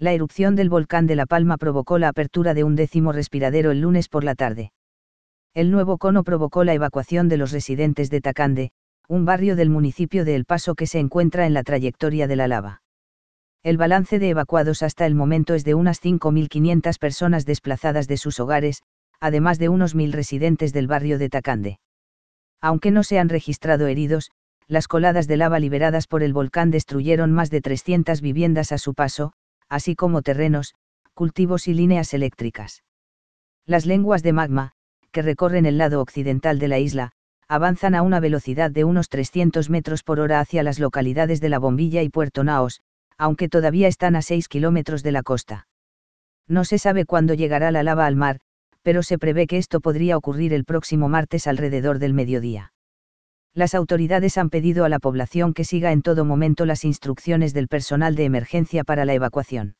la erupción del volcán de La Palma provocó la apertura de un décimo respiradero el lunes por la tarde. El nuevo cono provocó la evacuación de los residentes de Tacande, un barrio del municipio de El Paso que se encuentra en la trayectoria de la lava. El balance de evacuados hasta el momento es de unas 5.500 personas desplazadas de sus hogares, además de unos 1.000 residentes del barrio de Tacande. Aunque no se han registrado heridos, las coladas de lava liberadas por el volcán destruyeron más de 300 viviendas a su paso, así como terrenos, cultivos y líneas eléctricas. Las lenguas de magma, que recorren el lado occidental de la isla, avanzan a una velocidad de unos 300 metros por hora hacia las localidades de La Bombilla y Puerto Naos, aunque todavía están a 6 kilómetros de la costa. No se sabe cuándo llegará la lava al mar, pero se prevé que esto podría ocurrir el próximo martes alrededor del mediodía las autoridades han pedido a la población que siga en todo momento las instrucciones del personal de emergencia para la evacuación.